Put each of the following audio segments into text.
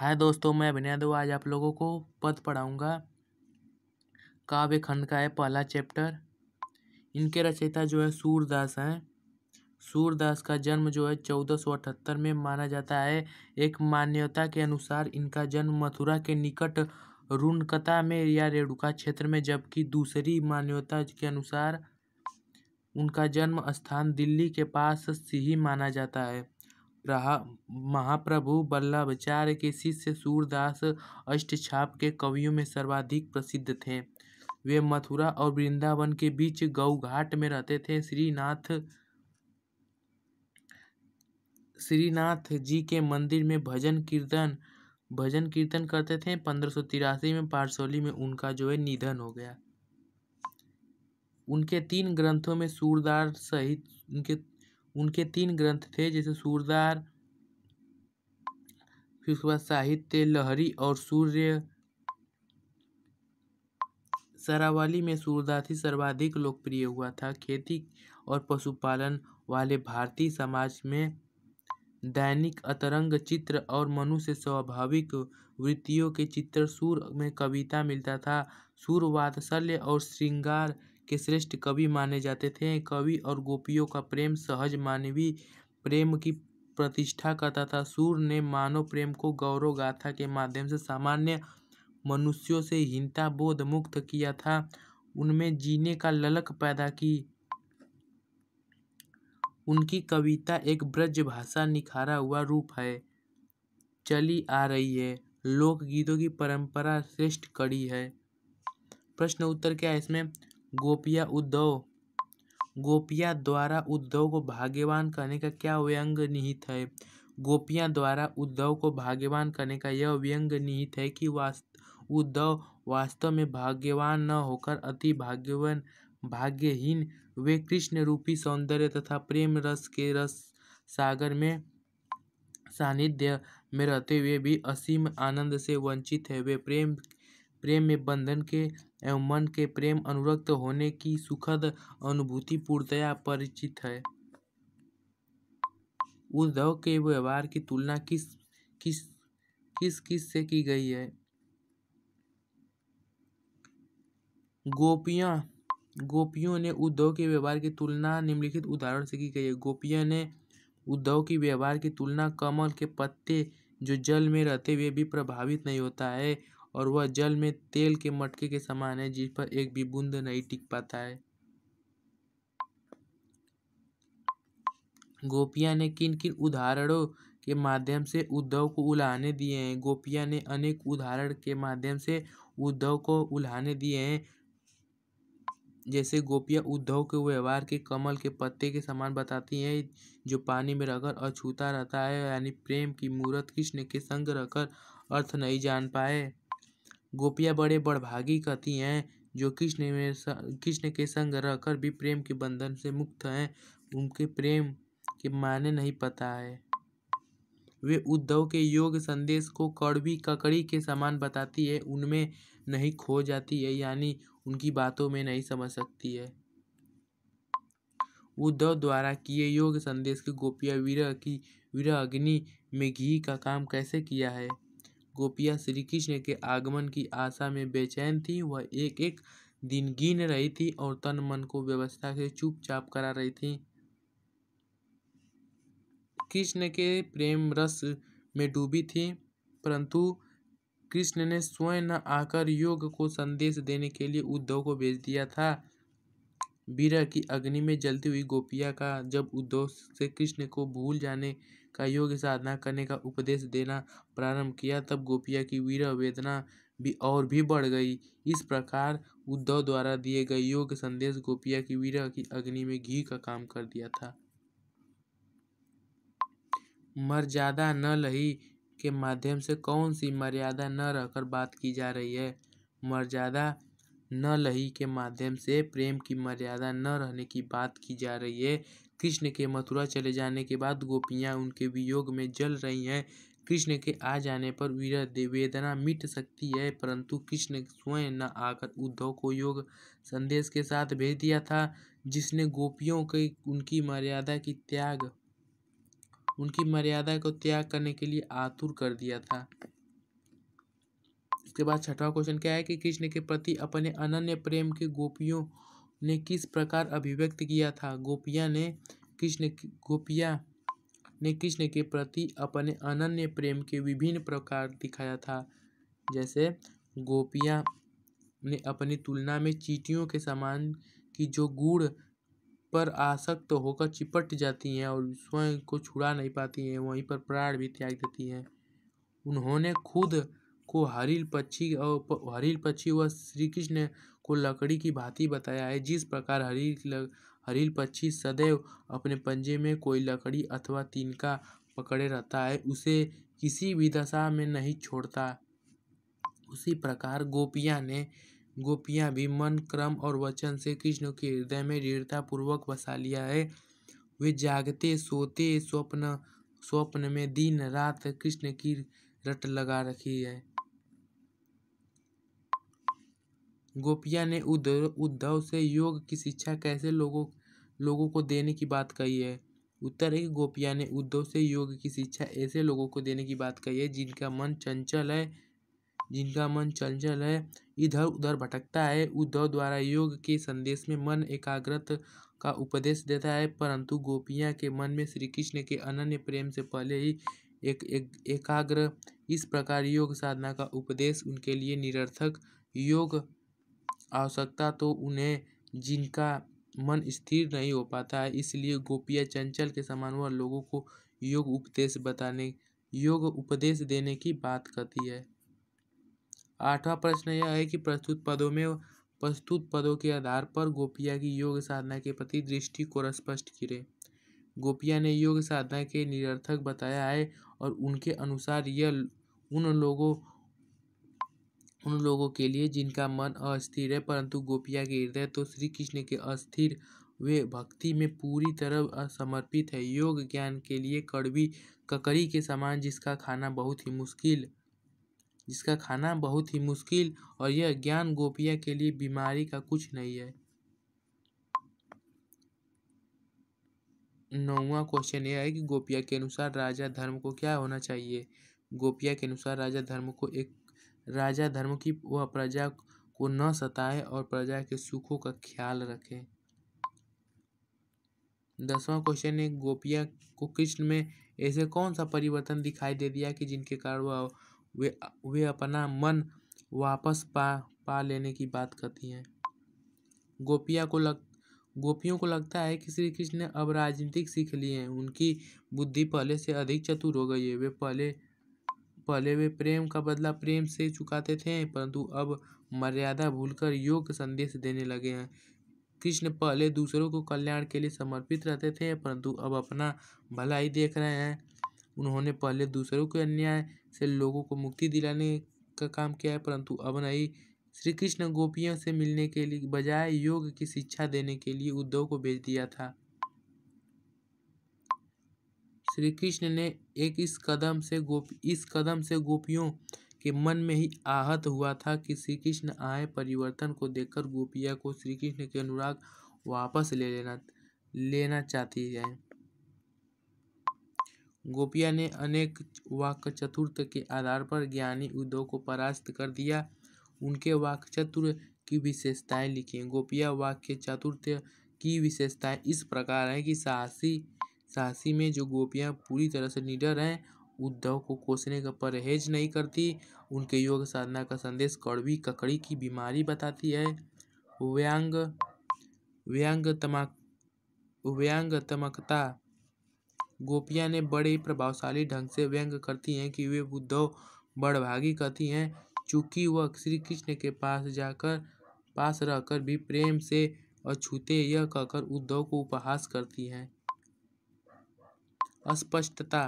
हाय दोस्तों मैं अभिनय दो आज आप लोगों को पद पढ़ाऊंगा काव्य खंड का है पहला चैप्टर इनके रचयिता जो है सूरदास हैं सूरदास का जन्म जो है चौदह सौ अठहत्तर में माना जाता है एक मान्यता के अनुसार इनका जन्म मथुरा के निकट रुनकता में या रेणुका क्षेत्र में जबकि दूसरी मान्यता के अनुसार उनका जन्म स्थान दिल्ली के पास ही माना जाता है रहा महाप्रभु वल्लभाचार्य के शिष्य सूरदास अष्टछाप के कवियों में सर्वाधिक प्रसिद्ध थे वे मथुरा और वृंदावन के बीच गौघाट में रहते थे श्रीनाथ श्रीनाथ जी के मंदिर में भजन कीर्तन भजन कीर्तन करते थे पंद्रह सौ तिरासी में पारसोली में उनका जो है निधन हो गया उनके तीन ग्रंथों में सूरदार सहित उनके उनके तीन ग्रंथ थे जैसे सूरदार फिर उसके बाद साहित्य लहरी और सूर्य सरावाली में ही सर्वाधिक लोकप्रिय हुआ था खेती और पशुपालन वाले भारतीय समाज में दैनिक अतरंग चित्र और मनुष्य स्वाभाविक वृत्तियों के चित्र सूर में कविता मिलता था सूर वात्सल्य और श्रृंगार के श्रेष्ठ कवि माने जाते थे कवि और गोपियों का प्रेम सहज मानवीय प्रेम की प्रतिष्ठा का तथा सूर ने मानव प्रेम को गौरव गाथा के माध्यम से सामान्य मनुष्यों से हिंता बोध मुक्त किया था उनमें जीने का ललक पैदा की उनकी कविता एक ब्रज भाषा निखारा हुआ रूप है चली आ रही है लोकगीतों की परंपरा श्रेष्ठ कड़ी है प्रश्न उत्तर क्या है इसमें गोपिया उद्धव गोपिया द्वारा उद्धव को भाग्यवान करने का क्या व्यंग निहित है गोपिया द्वारा उद्धव को भाग्यवान करने का यह व्यंग निहित है कि वास्त उद्धव वास्तव में भाग्यवान न होकर अति भाग्यवान भाग्यहीन वे कृष्ण रूपी सौंदर्य तथा प्रेम रस के रस सागर में सानिध्य में रहते हुए भी असीम आनंद से वंचित है वे प्रेम प्रेम में बंधन के एवं मन के प्रेम अनुरक्त होने की सुखद अनुभूति पूर्णतया परिचित है उद्धव के व्यवहार की तुलना किस किस किस किस से की गई है गोपियां गोपियों ने उद्धव के व्यवहार की तुलना निम्नलिखित उदाहरण से की गई है गोपियां ने उद्धव की व्यवहार की तुलना कमल के पत्ते जो जल में रहते हुए भी प्रभावित नहीं होता है और वह जल में तेल के मटके के समान है जिस पर एक भी बूंद नहीं टिक पाता है गोपिया ने किन किन उदाहरणों के माध्यम से उद्धव को उल्हाने दिए हैं गोपिया ने अनेक उदाहरण के माध्यम से उद्धव को उल्हाने दिए हैं जैसे गोपिया उद्धव के व्यवहार के कमल के पत्ते के समान बताती हैं जो पानी में रहकर अछूता रहता है यानी प्रेम की मूर्त कृष्ण के संग रहकर अर्थ नहीं जान पाए गोपियाँ बड़े बड़भागी कहती हैं जो कृष्ण में कृष्ण के संग रहकर भी प्रेम के बंधन से मुक्त हैं उनके प्रेम के माने नहीं पता है वे उद्धव के योग संदेश को कड़वी ककड़ी के समान बताती है उनमें नहीं खो जाती है यानी उनकी बातों में नहीं समझ सकती है उद्धव द्वारा किए योग संदेश की गोपिया वीर की वीर अग्नि में घी का काम कैसे किया है गोपियाँ श्री कृष्ण के आगमन की आशा में बेचैन थी वह एक एक दिन गिन रही थी और तन मन को व्यवस्था से चुपचाप करा रही थी कृष्ण के प्रेम रस में डूबी थी परंतु कृष्ण ने स्वयं न आकर योग को संदेश देने के लिए उद्धव को भेज दिया था बीरा की अग्नि में जलती हुई गोपिया का जब उद्धव से कृष्ण को भूल जाने का योग साधना करने का उपदेश देना प्रारंभ किया तब गोपिया की वीर वेदना भी और भी बढ़ गई इस प्रकार उद्धव द्वारा दिए गए योग संदेश गोपिया की वीर की अग्नि में घी का काम कर दिया था मर्यादा न लही के माध्यम से कौन सी मर्यादा न रहकर बात की जा रही है मर्यादा न लही के माध्यम से प्रेम की मर्यादा न रहने की बात की जा रही है कृष्ण के मथुरा चले जाने के बाद गोपियाँ उनके वियोग में जल रही हैं कृष्ण के आ जाने पर विरह वेदना मिट सकती है परंतु कृष्ण स्वयं न आकर उद्धव को योग संदेश के साथ भेज दिया था जिसने गोपियों के उनकी मर्यादा की त्याग उनकी मर्यादा को त्याग करने के लिए आतुर कर दिया था इसके बाद छठवां क्वेश्चन क्या है कि कृष्ण के प्रति अपने अनन्य प्रेम के गोपियों ने किस प्रकार अभिव्यक्त किया था गोपिया ने कृष्ण गोपिया ने कृष्ण के प्रति अपने अनन्य प्रेम के विभिन्न प्रकार दिखाया था जैसे गोपिया ने अपनी तुलना में चीटियों के समान की जो गुड़ पर आसक्त होकर चिपट जाती हैं और स्वयं को छुड़ा नहीं पाती हैं वहीं पर प्राण भी त्याग देती हैं उन्होंने खुद को हरिल पक्षी और हरिल पक्षी व श्री कृष्ण को लकड़ी की भांति बताया है जिस प्रकार हरिल हरिल पक्षी सदैव अपने पंजे में कोई लकड़ी अथवा तिनका पकड़े रहता है उसे किसी भी दशा में नहीं छोड़ता उसी प्रकार गोपियाँ ने गोपियाँ भी मन क्रम और वचन से कृष्ण के हृदय में दृढ़तापूर्वक बसा लिया है वे जागते सोते स्वप्न स्वप्न में दिन रात कृष्ण की रट लगा रखी है गोपिया ने उद्धव से योग की शिक्षा कैसे लोगों लोगों को देने की बात कही है उत्तर है गोपिया ने उद्धव से योग की शिक्षा ऐसे लोगों को देने की बात कही है जिनका मन चंचल है जिनका मन चंचल है इधर उधर भटकता है उद्धव द्वारा योग के संदेश में मन एकाग्रत का उपदेश देता है परंतु गोपियाँ के मन में श्री कृष्ण के अनन्य प्रेम से पहले ही एक, एक एकाग्र इस प्रकार योग साधना का उपदेश उनके लिए निरर्थक योग आवश्यकता तो उन्हें जिनका मन स्थिर नहीं हो पाता है इसलिए गोपियाँ चंचल के समान वह लोगों को योग उपदेश बताने योग उपदेश देने की बात करती है आठवां प्रश्न यह है कि प्रस्तुत पदों में प्रस्तुत पदों के आधार पर गोपिया की योग साधना के प्रति दृष्टि को स्पष्ट करें गोपिया ने योग साधना के निरर्थक बताया है और उनके अनुसार यह उन लोगों उन लोगों के लिए जिनका मन अस्थिर है परंतु गोपिया के हृदय तो श्री कृष्ण के अस्थिर वे भक्ति में पूरी तरह समर्पित है योग ज्ञान के लिए कड़वी ककड़ी के समान जिसका खाना बहुत ही मुश्किल जिसका खाना बहुत ही मुश्किल और यह ज्ञान गोपिया के लिए बीमारी का कुछ नहीं है नौवा क्वेश्चन यह है कि गोपिया के अनुसार राजा धर्म को क्या होना चाहिए गोपिया के अनुसार राजा धर्म को एक राजा धर्म की वह प्रजा को न सताए और प्रजा के सुखों का ख्याल रखे दसवां क्वेश्चन है गोपिया को कृष्ण में ऐसे कौन सा परिवर्तन दिखाई दे दिया कि जिनके कारण वे वे अपना मन वापस पा पा लेने की बात करती हैं गोपिया को लग गोपियों को लगता है कि श्री कृष्ण ने अब राजनीतिक सीख ली है उनकी बुद्धि पहले से अधिक चतुर हो गई है वे पहले पहले वे प्रेम का बदला प्रेम से चुकाते थे परंतु अब मर्यादा भूलकर योग संदेश देने लगे हैं कृष्ण पहले दूसरों को कल्याण के लिए समर्पित रहते थे परंतु अब अपना भला ही देख रहे हैं उन्होंने पहले दूसरों के अन्याय से लोगों को मुक्ति दिलाने का काम किया है परंतु अब नहीं श्री कृष्ण गोपियों से मिलने के लिए बजाय योग की शिक्षा देने के लिए उद्धव को भेज दिया था श्री कृष्ण ने एक इस कदम से गोपी इस कदम से गोपियों के मन में ही आहत हुआ था कि श्री कृष्ण आए परिवर्तन को देखकर गोपिया को श्री कृष्ण के अनुराग वापस ले लेना लेना चाहती है गोपिया ने अनेक वाक चतुर्थ के आधार पर ज्ञानी उद्धव को परास्त कर दिया उनके वाक चतुर की विशेषताएं लिखी गोपिया वाक्य चतुर्थ की विशेषताएं इस प्रकार है कि साहसी राशि में जो गोपियाँ पूरी तरह से निडर हैं उद्धव को कोसने का परहेज नहीं करती उनके योग साधना का संदेश कड़वी ककड़ी की बीमारी बताती है व्यांग व्यांग तमक व्यंग तमकता गोपियाँ ने बड़े प्रभावशाली ढंग से व्यंग करती हैं कि वे उद्धव बड़भागी कहती हैं चूँकि वह श्री कृष्ण के पास जाकर पास रहकर भी प्रेम से अछूते यह कहकर उद्धव को उपहास करती हैं अस्पष्टता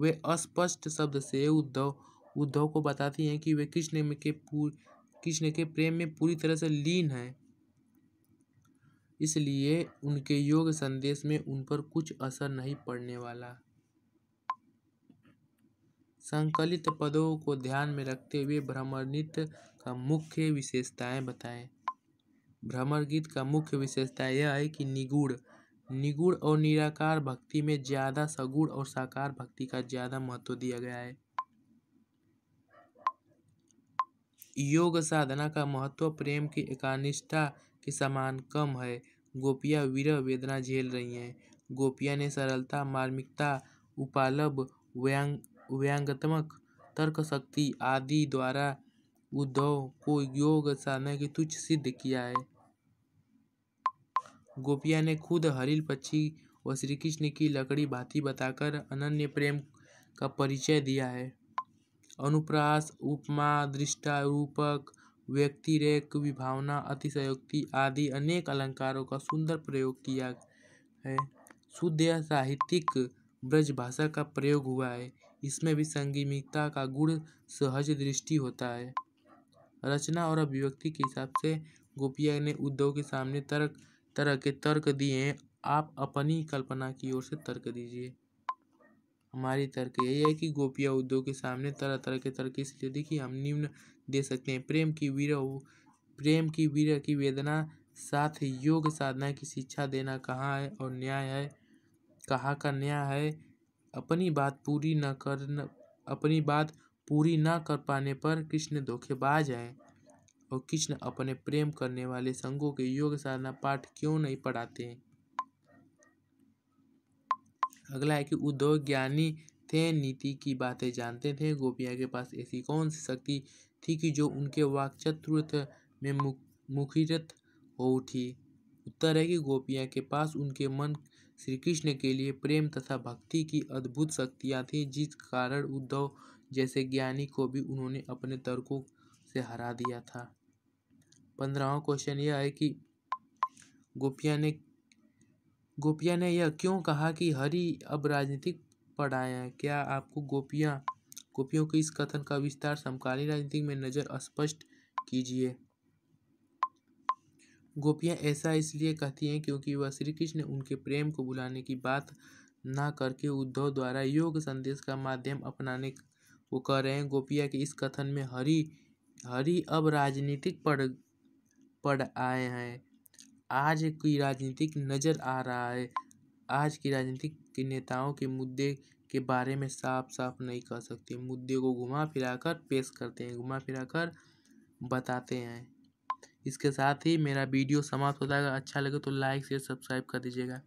वे अस्पष्ट शब्द से उद्धव उद्धव को बताती हैं कि वे कृष्ण के कृष्ण के प्रेम में पूरी तरह से लीन हैं इसलिए उनके योग संदेश में उन पर कुछ असर नहीं पड़ने वाला संकलित पदों को ध्यान में रखते हुए भ्रमर नृत्य का मुख्य विशेषताएं बताएं भ्रमर गीत का मुख्य विशेषता यह है कि निगूढ़ निगुण और निराकार भक्ति में ज्यादा सगुण और साकार भक्ति का ज्यादा महत्व दिया गया है योग साधना का महत्व प्रेम की एकानिष्ठा के समान कम है गोपियाँ विरह वेदना झेल रही हैं गोपिया ने सरलता मार्मिकता उपालभ व्यांग व्यांगत्मक तर्क शक्ति आदि द्वारा उद्धव को योग साधना की तुच्छ सिद्ध किया है गोपिया ने खुद हरिल पक्षी व श्रीकृष्ण की लकड़ी भांति बताकर अनन्य प्रेम का परिचय दिया है अनुप्रास उपमा दृष्टारूपक व्यक्तिरेक विभावना अतिशयोक्ति आदि अनेक अलंकारों का सुंदर प्रयोग किया है शुद्ध या साहित्यिक ब्रजभाषा का प्रयोग हुआ है इसमें भी संगीमिकता का गुण सहज दृष्टि होता है रचना और अभिव्यक्ति के हिसाब से गोपिया ने उद्योग के सामने तर्क तरह के तर्क दिए हैं आप अपनी कल्पना की ओर से तर्क दीजिए हमारी तर्क यही है कि गोपिया उद्योग के सामने तरह तरह के तर्क इसलिए देखिए हम निम्न दे सकते हैं प्रेम की वीर प्रेम की वीर की वेदना साथ योग साधना की शिक्षा देना कहाँ है और न्याय है कहाँ का न्याय है अपनी बात पूरी न कर अपनी बात पूरी ना कर पाने पर कृष्ण धोखेबाज हैं और कृष्ण अपने प्रेम करने वाले संघों के योग साधना पाठ क्यों नहीं पढ़ाते अगला है कि उद्धव ज्ञानी थे नीति की बातें जानते थे गोपिया के पास ऐसी कौन सी शक्ति थी कि जो उनके चतुर्थ में मुखीरत हो उठी उत्तर है कि गोपिया के पास उनके मन श्री कृष्ण के लिए प्रेम तथा भक्ति की अद्भुत शक्तियाँ थीं जिस कारण उद्धव जैसे ज्ञानी को भी उन्होंने अपने तर्कों से हरा दिया था पंद्रहवा क्वेश्चन यह है कि गोपिया ने गोपिया ने यह क्यों कहा कि हरि अब राजनीतिक पढ़ाए हैं क्या आपको गोपिया गोपियों के इस कथन का विस्तार समकालीन राजनीति में नज़र स्पष्ट कीजिए गोपियाँ ऐसा इसलिए कहती हैं क्योंकि वह श्री कृष्ण उनके प्रेम को बुलाने की बात ना करके उद्धव द्वारा योग संदेश का माध्यम अपनाने को कह रहे हैं गोपिया के इस कथन में हरि हरि अब राजनीतिक पढ़ पढ़ आए हैं आज की राजनीतिक नज़र आ रहा है आज की राजनीतिक के नेताओं के मुद्दे के बारे में साफ साफ नहीं कह सकते मुद्दे को घुमा फिरा कर पेश करते हैं घुमा फिरा कर बताते हैं इसके साथ ही मेरा वीडियो समाप्त होता है अगर अच्छा लगे तो लाइक शेयर सब्सक्राइब कर दीजिएगा